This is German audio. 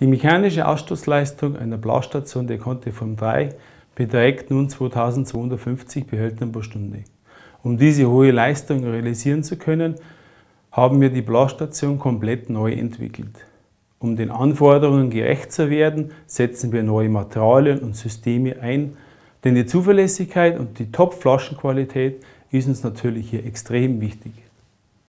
Die mechanische Ausstoßleistung einer Blaustation der Konteform 3 beträgt nun 2250 Behältern pro Stunde. Um diese hohe Leistung realisieren zu können, haben wir die Blaustation komplett neu entwickelt. Um den Anforderungen gerecht zu werden, setzen wir neue Materialien und Systeme ein, denn die Zuverlässigkeit und die Top-Flaschenqualität ist uns natürlich hier extrem wichtig.